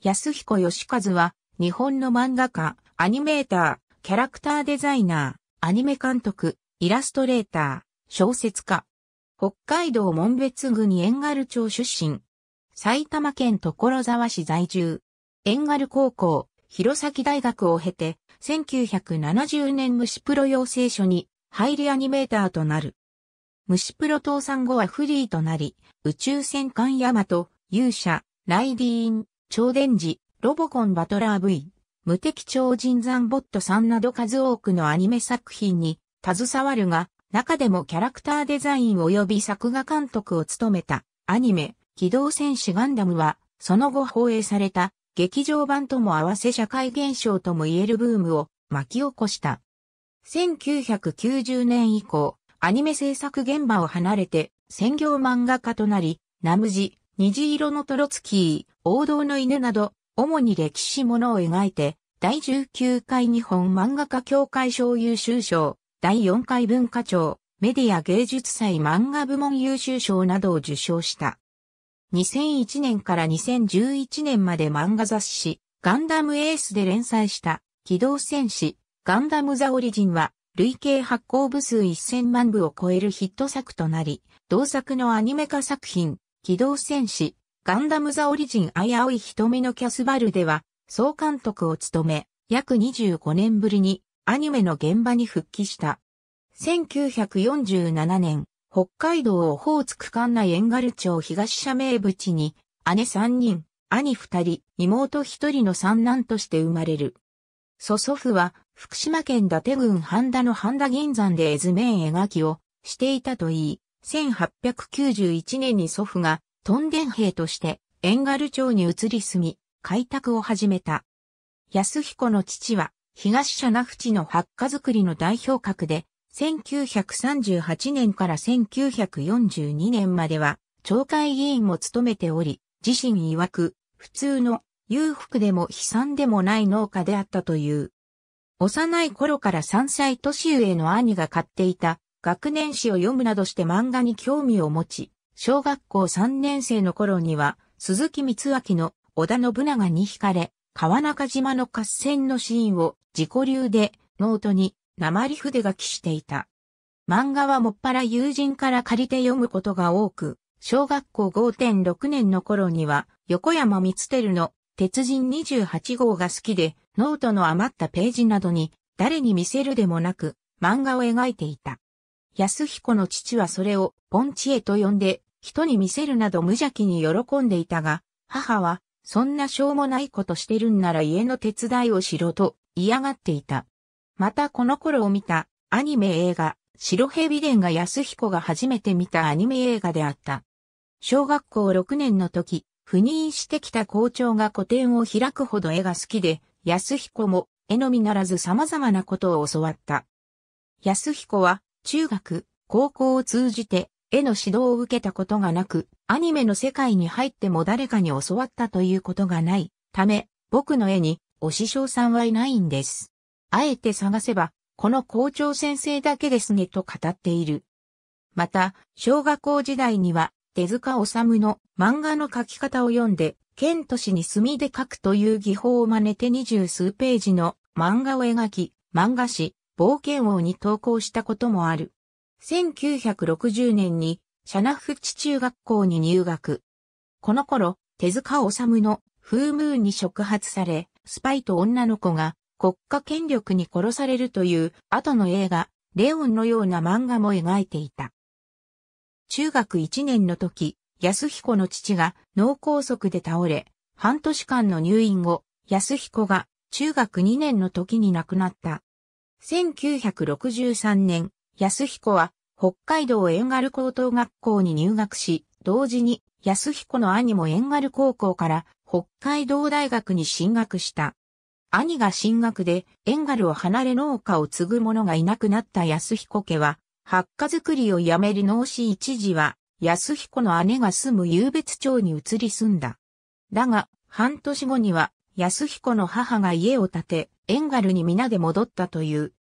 安彦義和は、日本の漫画家、アニメーター、キャラクターデザイナー、アニメ監督、イラストレーター、小説家。北海道門別郡遠軽町出身。埼玉県所沢市在住。遠軽高校、弘前大学を経て、1970年虫プロ養成所に入りアニメーターとなる。虫プロ倒産後はフリーとなり、宇宙戦艦ヤマト、勇者、ライディーン、超電磁、ロボコンバトラー V、無敵超人ンボットさんなど数多くのアニメ作品に携わるが、中でもキャラクターデザイン及び作画監督を務めたアニメ、機動戦士ガンダムは、その後放映された劇場版とも合わせ社会現象とも言えるブームを巻き起こした。1990年以降、アニメ制作現場を離れて専業漫画家となり、ナムジ、虹色のトロツキー、王道の犬など、主に歴史ものを描いて、第19回日本漫画家協会賞優秀賞、第4回文化庁、メディア芸術祭漫画部門優秀賞などを受賞した。2001年から2011年まで漫画雑誌、ガンダムエースで連載した、機動戦士、ガンダムザオリジンは、累計発行部数1000万部を超えるヒット作となり、同作のアニメ化作品、機動戦士、ガンダムザオリジン危うい瞳のキャスバルでは、総監督を務め、約25年ぶりにアニメの現場に復帰した。1947年、北海道オホーツク管内ガル町東社名淵に、姉3人、兄2人、妹1人の三男として生まれる。祖祖父は、福島県伊達郡半田の半田銀山で絵図面描きをしていたといい、1891年に祖父がトンデン兵として遠軽町に移り住み、開拓を始めた。安彦の父は東社名淵の発火作りの代表格で、1938年から1942年までは町会議員も務めており、自身曰く普通の裕福でも悲惨でもない農家であったという。幼い頃から3歳年上の兄が買っていた学年誌を読むなどして漫画に興味を持ち、小学校3年生の頃には、鈴木光明の織田信長に惹かれ、川中島の合戦のシーンを自己流でノートに鉛筆書きしていた。漫画はもっぱら友人から借りて読むことが多く、小学校5.6年の頃には、横山光輝の鉄人28号が好きで、ノートの余ったページなどに、誰に見せるでもなく、漫画を描いていた。安彦の父はそれをポンチエと呼んで、人に見せるなど無邪気に喜んでいたが、母は、そんなしょうもないことしてるんなら家の手伝いをしろと嫌がっていた。またこの頃を見たアニメ映画、白蛇伝が安彦が初めて見たアニメ映画であった。小学校6年の時、赴任してきた校長が個展を開くほど絵が好きで、安彦も絵のみならず様々なことを教わった。安彦は中学、高校を通じて絵の指導を受けたことがなく、アニメの世界に入っても誰かに教わったということがないため、僕の絵にお師匠さんはいないんです。あえて探せば、この校長先生だけですねと語っている。また、小学校時代には、手塚治虫の漫画の描き方を読んで、剣都市に墨で描くという技法を真似て二十数ページの漫画を描き、漫画誌、冒険王に投稿したこともある。1960年に、シャナフチ中学校に入学。この頃、手塚治虫の風ムーンに触発され、スパイと女の子が国家権力に殺されるという後の映画、レオンのような漫画も描いていた。中学1年の時、安彦の父が脳梗塞で倒れ、半年間の入院後、安彦が中学2年の時に亡くなった。1963年、安彦は北海道遠軽高等学校に入学し、同時に安彦の兄も遠軽高校から北海道大学に進学した。兄が進学で遠軽を離れ農家を継ぐ者がいなくなった安彦家は、発火作りをやめる農師一時は、安彦の姉が住む優別町に移り住んだ。だが、半年後には、安彦の母が家を建て、エンガルに皆で戻ったという。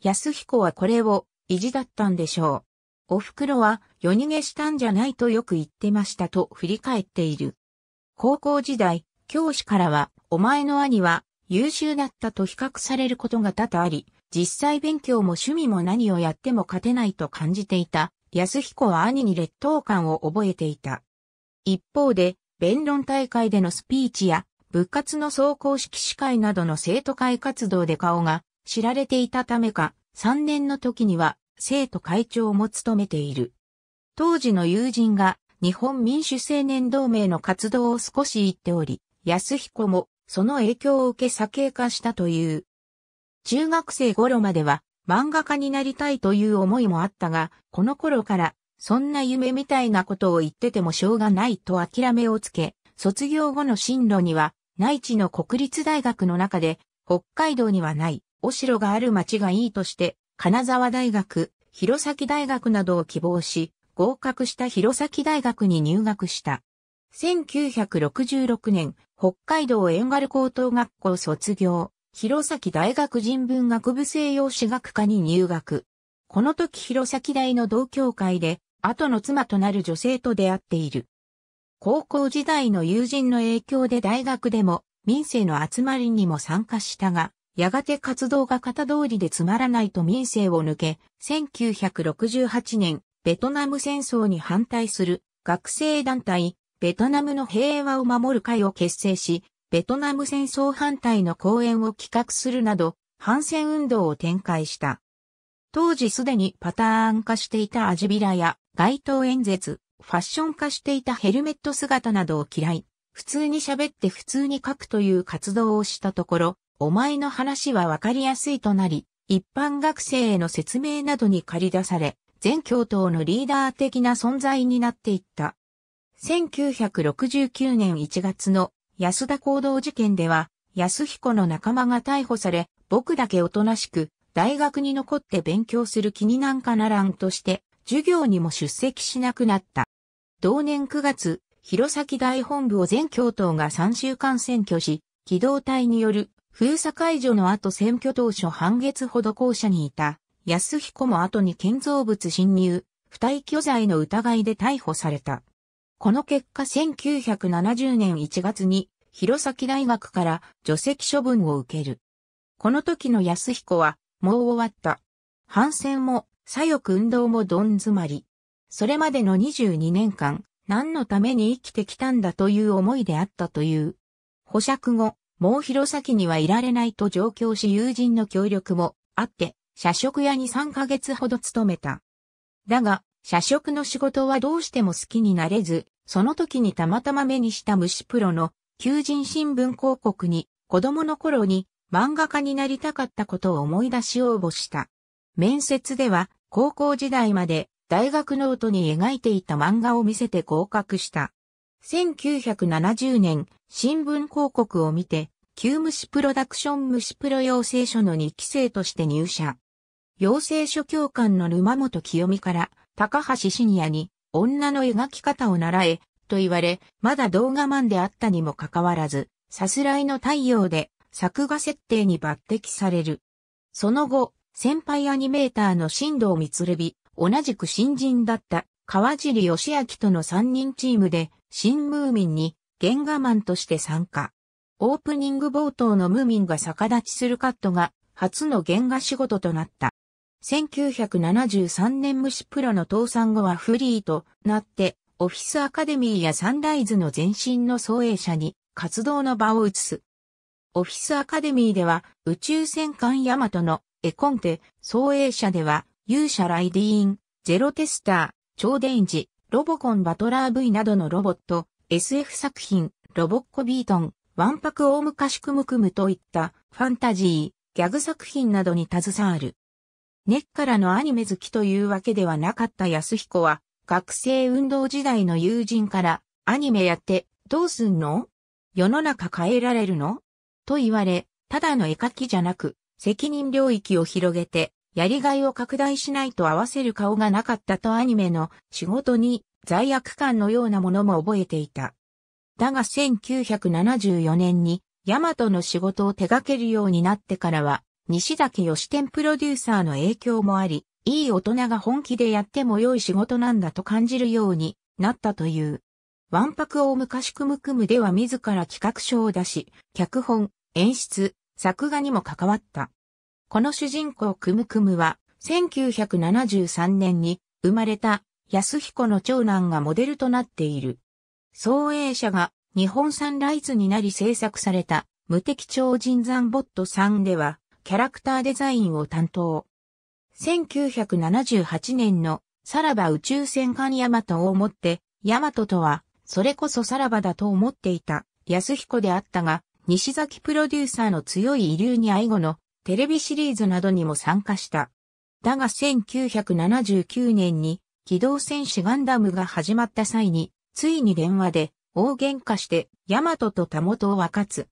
安彦はこれを意地だったんでしょう。お袋は夜逃げしたんじゃないとよく言ってましたと振り返っている。高校時代、教師からはお前の兄は優秀だったと比較されることが多々あり、実際勉強も趣味も何をやっても勝てないと感じていた、安彦は兄に劣等感を覚えていた。一方で、弁論大会でのスピーチや部活の総公式司会などの生徒会活動で顔が知られていたためか、3年の時には生徒会長も務めている。当時の友人が日本民主青年同盟の活動を少し言っており、安彦もその影響を受け左傾化したという。中学生頃までは漫画家になりたいという思いもあったが、この頃からそんな夢みたいなことを言っててもしょうがないと諦めをつけ、卒業後の進路には内地の国立大学の中で、北海道にはない、お城がある町がいいとして、金沢大学、弘前大学などを希望し、合格した弘前大学に入学した。1966年、北海道遠軽高等学校卒業、弘前大学人文学部西洋史学科に入学。この時弘前大の同教会で、後の妻となる女性と出会っている。高校時代の友人の影響で大学でも民生の集まりにも参加したが、やがて活動が型通りでつまらないと民生を抜け、1968年、ベトナム戦争に反対する学生団体、ベトナムの平和を守る会を結成し、ベトナム戦争反対の講演を企画するなど、反戦運動を展開した。当時すでにパターン化していたアジビラや街頭演説、ファッション化していたヘルメット姿などを嫌い、普通に喋って普通に書くという活動をしたところ、お前の話はわかりやすいとなり、一般学生への説明などに借り出され、全教頭のリーダー的な存在になっていった。1969年1月の安田行動事件では、安彦の仲間が逮捕され、僕だけおとなしく、大学に残って勉強する気になんかならんとして、授業にも出席しなくなった。同年9月、弘前大本部を全教頭が3週間選挙し、機動隊による封鎖解除の後選挙当初半月ほど校舎にいた安彦も後に建造物侵入、不退去罪の疑いで逮捕された。この結果1970年1月に弘前大学から除籍処分を受ける。この時の安彦はもう終わった。反戦も左翼運動もどん詰まり。それまでの22年間、何のために生きてきたんだという思いであったという。保釈後、もう弘前にはいられないと上京し友人の協力もあって、社食屋に3ヶ月ほど勤めた。だが、社食の仕事はどうしても好きになれず、その時にたまたま目にした虫プロの求人新聞広告に子供の頃に漫画家になりたかったことを思い出し応募した。面接では高校時代まで大学ノートに描いていた漫画を見せて合格した。1970年、新聞広告を見て、旧虫プロダクション虫プロ養成所の2期生として入社。養成所教官の沼本清美から高橋シニアに女の描き方を習えと言われ、まだ動画マンであったにもかかわらず、さすらいの太陽で作画設定に抜擢される。その後、先輩アニメーターの新藤光美、同じく新人だった川尻義明との3人チームで、新ムーミンに、原画マンとして参加。オープニング冒頭のムーミンが逆立ちするカットが、初の原画仕事となった。1973年虫プロの倒産後はフリーとなって、オフィスアカデミーやサンライズの前身の創営者に活動の場を移す。オフィスアカデミーでは宇宙戦艦ヤマトの絵コンテ、創営者では、勇者ライディーン、ゼロテスター、超電磁、ロボコンバトラー V などのロボット、SF 作品、ロボッコビートン、ワンパク大昔クムクムといったファンタジー、ギャグ作品などに携わる。根っからのアニメ好きというわけではなかった安彦は、学生運動時代の友人から、アニメやってどうすんの世の中変えられるのと言われ、ただの絵描きじゃなく、責任領域を広げて、やりがいを拡大しないと合わせる顔がなかったとアニメの仕事に罪悪感のようなものも覚えていた。だが1974年にヤマトの仕事を手掛けるようになってからは、西崎義天プロデューサーの影響もあり、いい大人が本気でやっても良い仕事なんだと感じるようになったという。ワンパクを昔くむくむでは自ら企画書を出し、脚本、演出、作画にも関わった。この主人公クムクムは、1973年に生まれた安彦の長男がモデルとなっている。創映者が日本産ライズになり制作された無敵超人山ボット3ではキャラクターデザインを担当。1978年のさらば宇宙戦艦ヤマトをもって、ヤマトとはそれこそさらばだと思っていた安彦であったが、西崎プロデューサーの強い遺留に愛護のテレビシリーズなどにも参加した。だが1979年に機動戦士ガンダムが始まった際に、ついに電話で大喧嘩してヤマトとタモトを分かつ。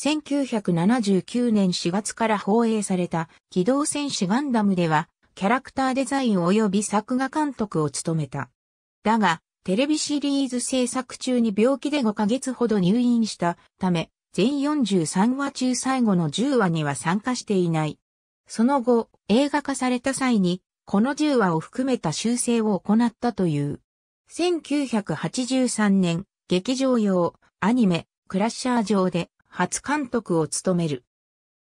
1979年4月から放映された機動戦士ガンダムでは、キャラクターデザイン及び作画監督を務めた。だが、テレビシリーズ制作中に病気で5ヶ月ほど入院したため、全43話中最後の10話には参加していない。その後、映画化された際に、この10話を含めた修正を行ったという。1983年、劇場用、アニメ、クラッシャー上で、初監督を務める。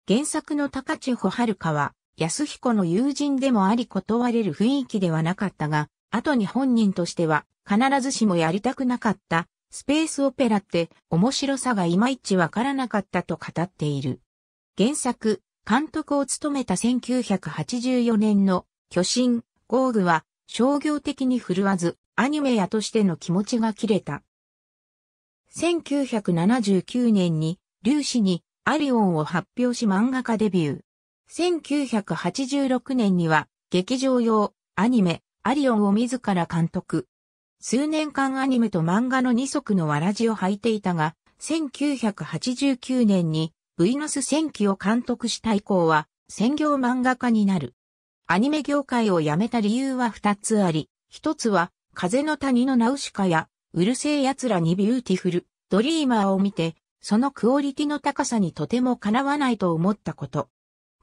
原作の高千穂遥は、安彦の友人でもあり断れる雰囲気ではなかったが、後に本人としては、必ずしもやりたくなかった、スペースオペラって面白さがいまいちわからなかったと語っている。原作、監督を務めた1984年の巨神、ゴーグは商業的に振るわず、アニメ屋としての気持ちが切れた。1979年に、粒子にアリオンを発表し漫画家デビュー。1986年には、劇場用、アニメ、アリオンを自ら監督、数年間アニメと漫画の二足のわらじを履いていたが、1989年に V ノス戦記を監督した以降は専業漫画家になる。アニメ業界を辞めた理由は二つあり、一つは風の谷のナウシカやうるせえ奴らにビューティフル、ドリーマーを見て、そのクオリティの高さにとてもかなわないと思ったこと。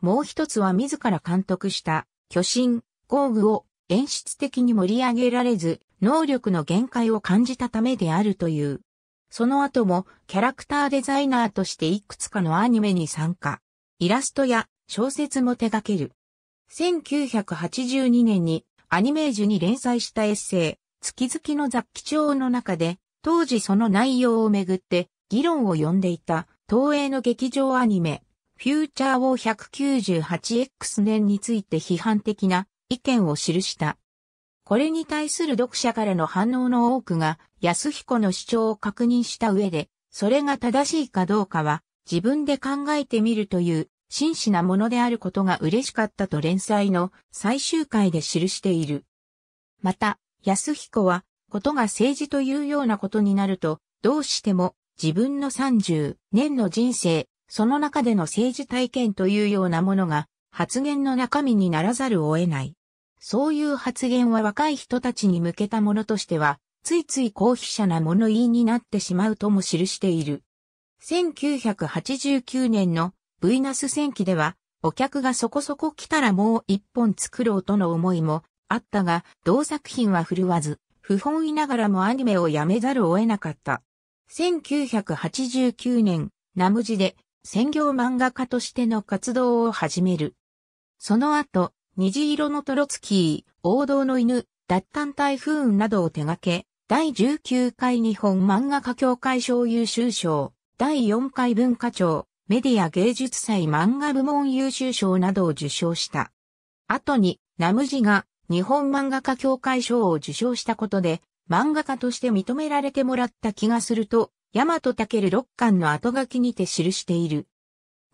もう一つは自ら監督した巨神、工具を演出的に盛り上げられず、能力の限界を感じたためであるという。その後もキャラクターデザイナーとしていくつかのアニメに参加。イラストや小説も手掛ける。1982年にアニメージュに連載したエッセイ、月々の雑記帳の中で、当時その内容をめぐって議論を呼んでいた東映の劇場アニメ、フューチャーを 198X 年について批判的な意見を記したこれに対する読者からの反応の多くが、安彦の主張を確認した上で、それが正しいかどうかは、自分で考えてみるという、真摯なものであることが嬉しかったと連載の最終回で記している。また、安彦は、ことが政治というようなことになると、どうしても自分の30年の人生、その中での政治体験というようなものが発言の中身にならざるを得ない。そういう発言は若い人たちに向けたものとしては、ついつい高飛車な物言いになってしまうとも記している。1989年のヴィーナス戦記では、お客がそこそこ来たらもう一本作ろうとの思いもあったが、同作品は振るわず、不本意ながらもアニメをやめざるを得なかった。1989年、ナムジで専業漫画家としての活動を始める。その後、虹色のトロツキー、王道の犬、奪還台風などを手掛け、第19回日本漫画家協会賞優秀賞、第4回文化庁、メディア芸術祭漫画部門優秀賞などを受賞した。後に、ナムジが日本漫画家協会賞を受賞したことで、漫画家として認められてもらった気がすると、大和る六巻の後書きにて記している。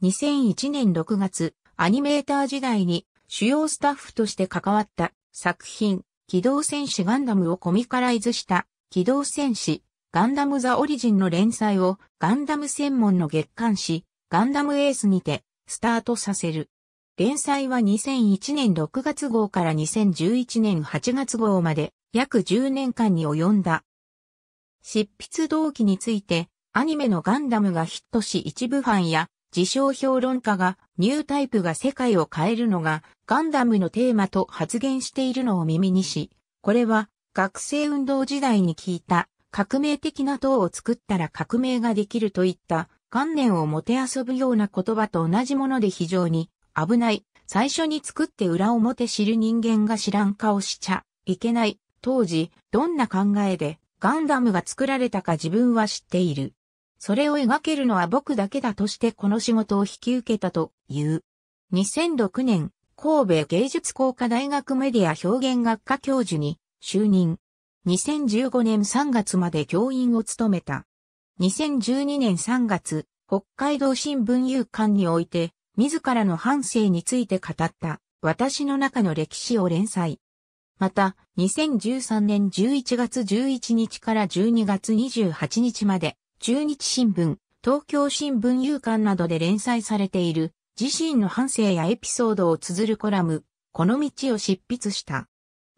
2001年6月、アニメーター時代に主要スタッフとして関わった作品、機動戦士ガンダムをコミカライズした機動戦士ガンダムザオリジンの連載をガンダム専門の月刊誌ガンダムエースにてスタートさせる。連載は2001年6月号から2011年8月号まで約10年間に及んだ。執筆動機についてアニメのガンダムがヒットし一部ファンや自称評論家がニュータイプが世界を変えるのがガンダムのテーマと発言しているのを耳にし、これは学生運動時代に聞いた革命的な党を作ったら革命ができるといった観念をもてあそぶような言葉と同じもので非常に危ない。最初に作って裏表知る人間が知らん顔しちゃいけない。当時、どんな考えでガンダムが作られたか自分は知っている。それを描けるのは僕だけだとしてこの仕事を引き受けたと言う。2006年、神戸芸術工科大学メディア表現学科教授に就任。2015年3月まで教員を務めた。2012年3月、北海道新聞有刊において、自らの反省について語った、私の中の歴史を連載。また、2013年11月11日から12月28日まで、中日新聞、東京新聞有刊などで連載されている、自身の反省やエピソードを綴るコラム、この道を執筆した。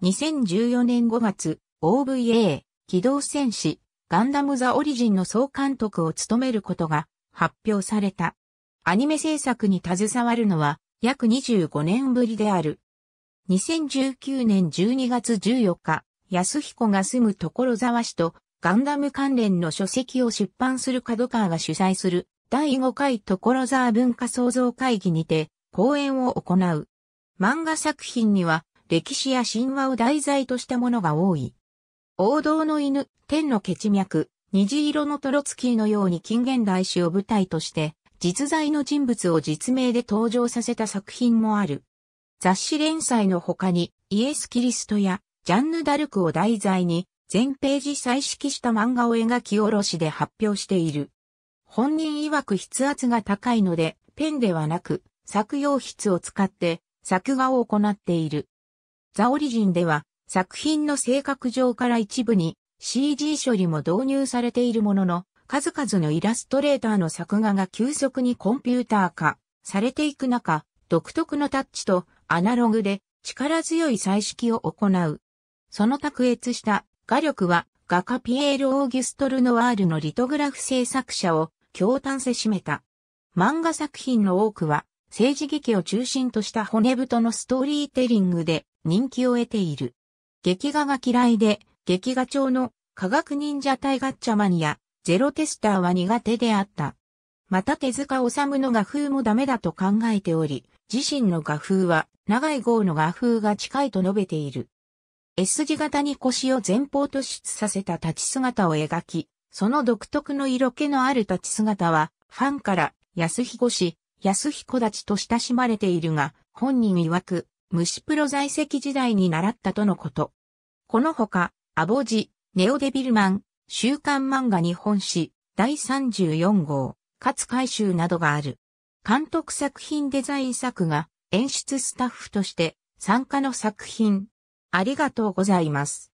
2014年5月、OVA、機動戦士、ガンダムザオリジンの総監督を務めることが発表された。アニメ制作に携わるのは約25年ぶりである。2019年12月14日、安彦が住む所沢市とガンダム関連の書籍を出版する角川が主催する第5回所沢文化創造会議にて講演を行う。漫画作品には歴史や神話を題材としたものが多い。王道の犬、天の血脈、虹色のトロツキーのように近現代史を舞台として、実在の人物を実名で登場させた作品もある。雑誌連載の他に、イエス・キリストや、ジャンヌ・ダルクを題材に、全ページ彩色した漫画を描き下ろしで発表している。本人曰く筆圧が高いので、ペンではなく、作用筆を使って作画を行っている。ザオリジンでは、作品の性格上から一部に CG 処理も導入されているものの、数々のイラストレーターの作画が急速にコンピューター化されていく中、独特のタッチとアナログで力強い彩色を行う。その卓越した画力は画家ピエール・オーギュストル・ノワールのリトグラフ制作者を強炭せしめた。漫画作品の多くは、政治劇を中心とした骨太のストーリーテリングで人気を得ている。劇画が嫌いで、劇画調の科学忍者対ガッチャマニア、ゼロテスターは苦手であった。また手塚治虫の画風もダメだと考えており、自身の画風は長い号の画風が近いと述べている。S 字型に腰を前方突出させた立ち姿を描き、その独特の色気のある立ち姿は、ファンから安彦氏、安彦立ちと親しまれているが、本人曰く、虫プロ在籍時代に習ったとのこと。このほか、アボジ、ネオデビルマン、週刊漫画日本史、第34号、勝海舟などがある。監督作品デザイン作が演出スタッフとして参加の作品。ありがとうございます。